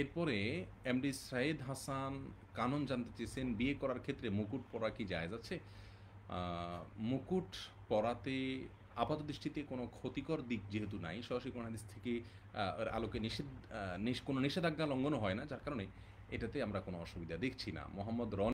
এরপরে এমডি সাইদ হাসান কানন জানতে চেয়েছেন বিয়ে করার ক্ষেত্রে মুকুট পরা কি যায় যাচ্ছে মুকুট পরাতে আপাত দৃষ্টিতে কোনো ক্ষতিকর দিক যেহেতু নাই সরাসরি কোনো হাদিস থেকে আলোকে নিষেধ কোনো নিষেধাজ্ঞা লঙ্ঘন হয় না যার কারণে এটাতে আমরা কোনো অসুবিধা দেখছি না মোহাম্মদ রন